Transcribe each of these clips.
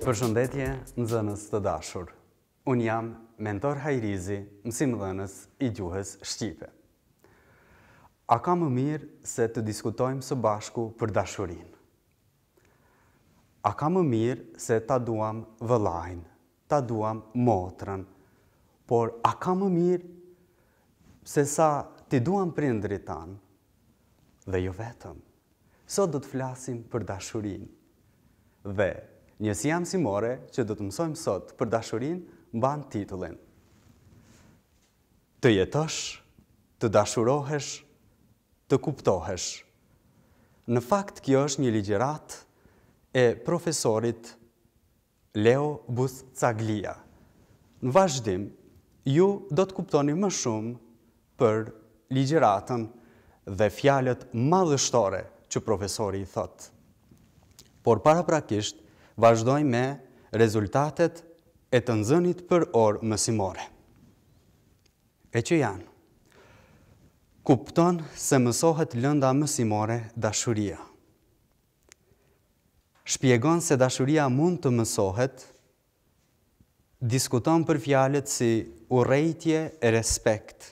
Për shëndetje në zënës të dashur, unë jam mentor hajrizi në dënës i gjuhës Shqipe. A ka më mirë se të diskutojmë së bashku për dashurin? A ka më mirë se ta duam vëlajn, ta duam motrën, por a ka më mirë se sa ti duam prindri tanë, dhe jo vetëm. Sot do të flasim për dashurin. Dhe njësi jam si more që do të mësojmë sot për dashurin, mban titullin. Të jetësh, të dashurohesh, të kuptohesh. Në fakt, kjo është një ligjerat e profesorit Leo Buth Caglia. Në vazhdim, ju do të kuptoni më shumë për ligjiratën dhe fjalët madhështore që profesori i thot. Por para prakisht, vazhdoj me rezultatet e të nëzënit për orë mësimore. E që janë, kupton se mësohet lënda mësimore dashuria. Shpjegon se dashuria mund të mësohet, diskuton për fjalet si urejtje e respektë,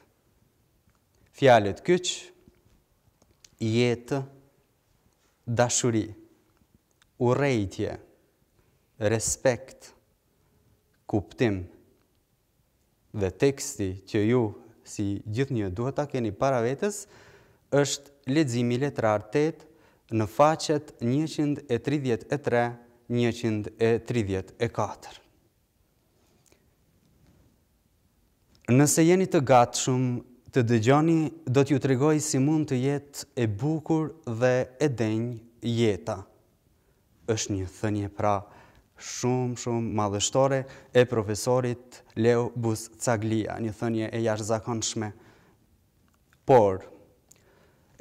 fjalët kyç jetë dashuri urrejtje respekt kuptim dhe teksti që ju si gjithë një duhet ta keni para vetes është leximi letrar 8 në faqet 133 134 nëse jeni të gatshëm të dëgjoni do t'ju tregoj si mund të jetë e bukur dhe e denjë jeta. Është një thënie pra shumë shumë madhështore e profesorit Leo Bus Caglia, një thënie e jashtëzakonshme. Por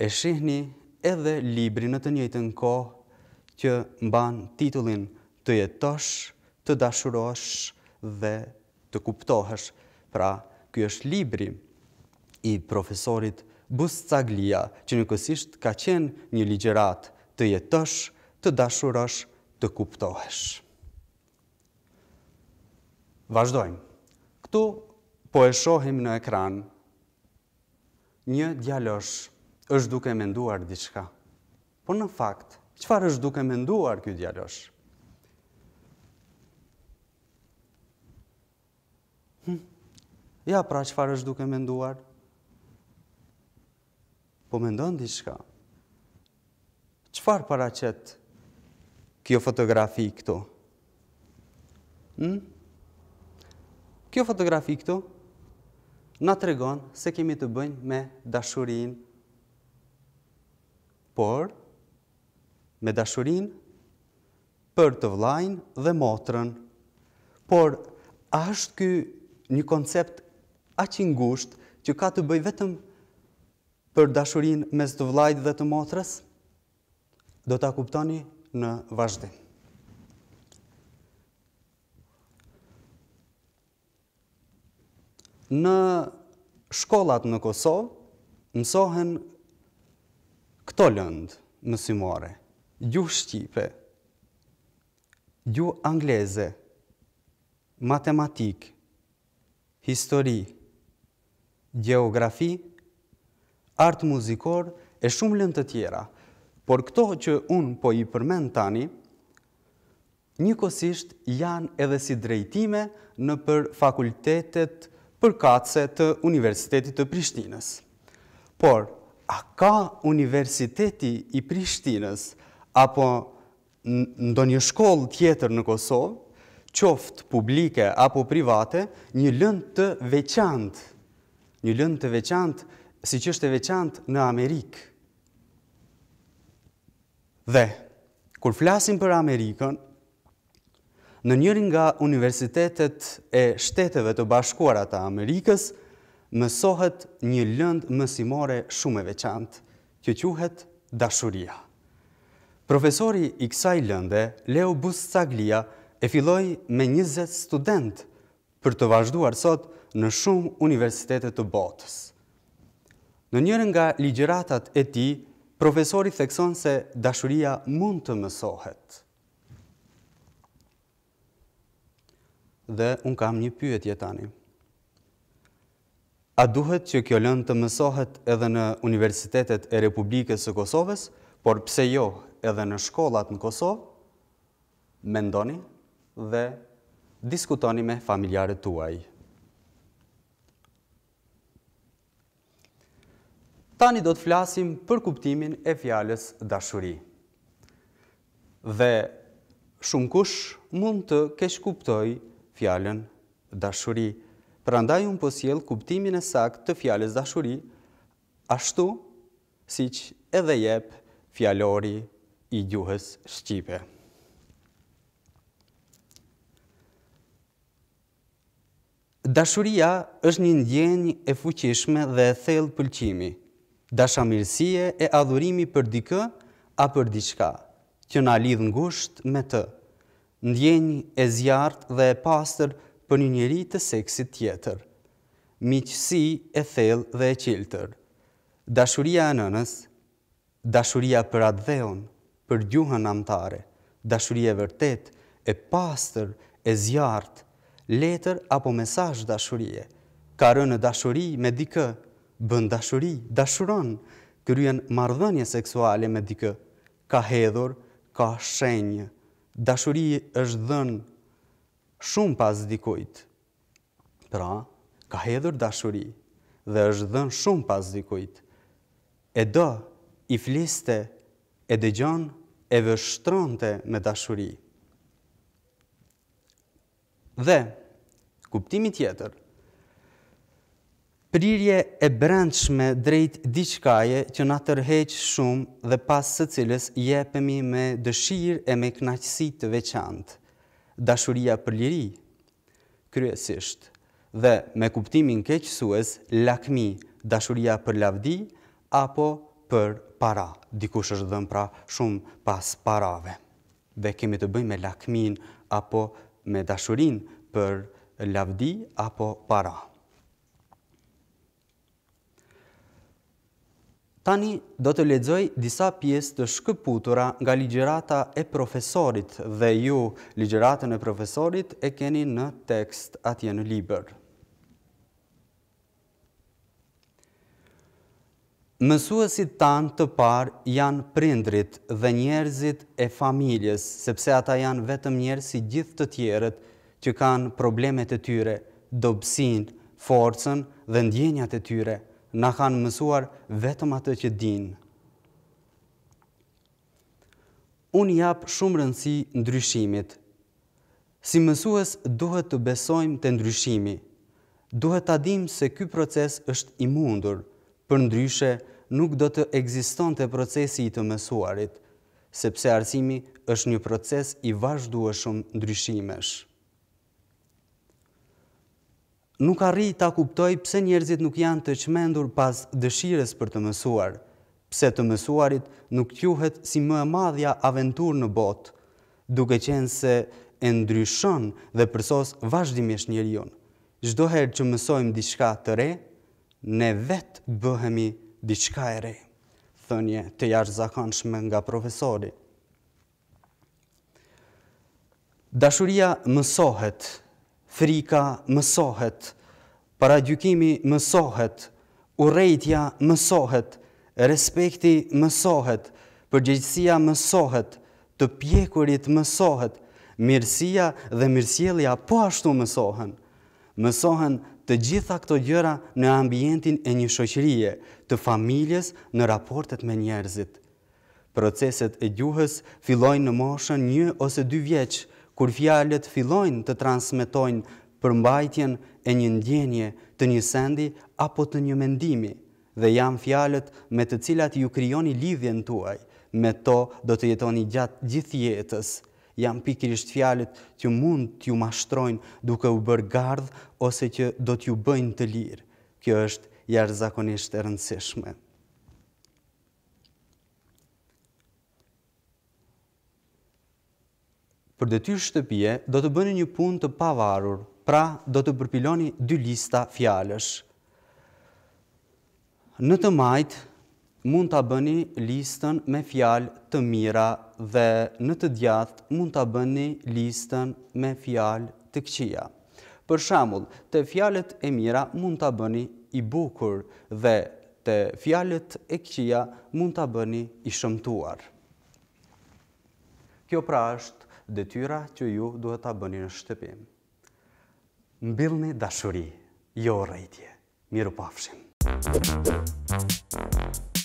e shihni edhe libri në të njëjtën kohë që mban titullin të jetosh, të dashurosh dhe të kuptohesh. Pra, ky është libri i profesorit Buscaglia, që në kësisht ka qenë një ligjerat të jetësh, të dashurësh, të kuptohesh. Vajdojmë. Këtu po e shohim në ekran. Një djallosh është duke menduar diçka. Por në fakt, qëfar është duke menduar kjo djallosh? Hm? Ja, pra qëfar është duke menduar? Po mendon diçka? Çfarë paraqet kjo fotografi këto? Më? Hm? Kjo fotografi këto na tregon se kemi të bëjmë me dashurinë. Por me dashurinë për të vlajnë dhe motrën. Por a është ky një koncept aq i ngushtë që ka të bëjnë vetëm për dashurin mes të vlajt dhe të motrës, do të kuptoni në vazhdim. Në shkollat në Kosovë, mësohen këto lëndë mësimore, gjuhë shqipe, gjuhë angleze, matematikë, histori, geografi, artë muzikor e shumë lënë të tjera, por këto që unë po i përmen tani, njëkosisht janë edhe si drejtime në për fakultetet përkatse të Universitetit të Prishtinës. Por, a ka Universiteti i Prishtinës apo ndo një shkollë tjetër në Kosovë, qoftë publike apo private, një lënd të veçantë, një lënd të veçantë si që është e veçant në Amerikë. Dhe, kur flasim për Amerikën, në njërin nga universitetet e shteteve të bashkuara të Amerikës, mësohet një lëndë mësimore shumë e veçantë, që quhet dashuria. Profesori i kësaj lënde, Leo Buscaglia, e filloi me 20 student për të vazhduar sot në shumë universitetet të botës. Në njërë nga ligjeratat e ti, profesori thekson se dashuria mund të mësohet. Dhe unë kam një pyet jetani. A duhet që kjo lënë të mësohet edhe në Universitetet e Republikës e Kosovës, por pse jo edhe në shkollat në Kosovë, mendoni dhe diskutoni me familjarët tuaj. tani do të flasim për kuptimin e fjales dashuri. Dhe shumë kush mund të kesh kuptoj fjalen dashuri. prandaj andaj unë posjel kuptimin e sak të fjales dashuri, ashtu si që edhe jep fjallori i gjuhës Shqipe. Dashuria është një ndjenjë e fuqishme dhe e thellë pëlqimi, dashamirësie e adhurimi për dikë a për diqka, që na lidhë ngusht me të, ndjenjë e zjartë dhe e pastër për një njëri të seksit tjetër, miqësi e thellë dhe e qiltër, dashuria e nënës, dashuria për atë dheon, për gjuhën amtare, dashuria e vërtet, e pastër, e zjartë, letër apo mesaj dashurie, ka rënë dashuri me dikë, bën dashuri, dashuron, kryen mardhënje seksuale me dikë, ka hedhur, ka shenjë, dashuri është dhënë shumë pas dikujt. Pra, ka hedhur dashuri dhe është dhënë shumë pas dikujt. E do, i fliste, e dëgjon, e vështronte me dashuri. Dhe, kuptimi tjetër, prirje e brendshme drejt diçkaje që na tërheq shumë dhe pas së cilës jepemi me dëshirë e me kënaqësi të veçantë. Dashuria për liri, kryesisht, dhe me kuptimin keqësues, lakmi, dashuria për lavdi, apo për para. Dikush është dhënë pra shumë pas parave. Dhe kemi të bëjmë me lakmin, apo me dashurin për lavdi, apo para. Tani do të ledzoj disa pjesë të shkëputura nga ligjerata e profesorit dhe ju ligjeratën e profesorit e keni në tekst atje në liber. Mësuesit tanë të parë janë prindrit dhe njerëzit e familjes, sepse ata janë vetëm njerë si gjithë të tjerët që kanë problemet e tyre, dobsin, forcen dhe ndjenjat e tyre na kanë mësuar vetëm atë që din. Unë japë shumë rëndësi ndryshimit. Si mësues, duhet të besojmë të ndryshimi. Duhet të adim se ky proces është i mundur, për ndryshe nuk do të egziston të procesi i të mësuarit, sepse arsimi është një proces i vazhdueshëm ndryshimesh nuk arri ta kuptoj pëse njerëzit nuk janë të qmendur pas dëshires për të mësuar, pëse të mësuarit nuk tjuhet si më e madhja aventur në bot, duke qenë se e ndryshon dhe përsos vazhdimisht njerëjun. Zdoherë që mësojmë diçka të re, ne vetë bëhemi diçka e re, thënje të jashtë zakonshme nga profesori. Dashuria mësohet njerëzit, frika mësohet, paradjukimi mësohet, urejtja mësohet, respekti mësohet, përgjegjësia mësohet, të pjekurit mësohet, mirësia dhe mirësjelja po ashtu mësohen. Mësohen të gjitha këto gjëra në ambientin e një shoqërie, të familjes në raportet me njerëzit. Proceset e gjuhës fillojnë në moshën një ose dy vjeqë, kur fjalët fillojnë të transmetojnë përmbajtjen e një ndjenje të një sendi apo të një mendimi dhe janë fjalët me të cilat ju krijoni lidhjen tuaj me to do të jetoni gjatë gjithë jetës jam pikërisht fjalët që mund t'ju mashtrojnë duke u bërë gardh ose që do t'ju bëjnë të lirë. Kjo është jashtëzakonisht e rëndësishme. për detyrë shtëpie do të bëni një pun të pavarur, pra do të përpiloni dy lista fjallësh. Në të majtë mund të bëni listën me fjallë të mira dhe në të djathë mund të bëni listën me fjallë të këqia. Për shamull, të fjallët e mira mund të bëni i bukur dhe të fjallët e këqia mund të bëni i shëmtuar. Kjo pra është detyra që ju duhet ta bëni në shtëpi. Mbillni dashuri, jo rëjtje. Miru pafshim. Thank you.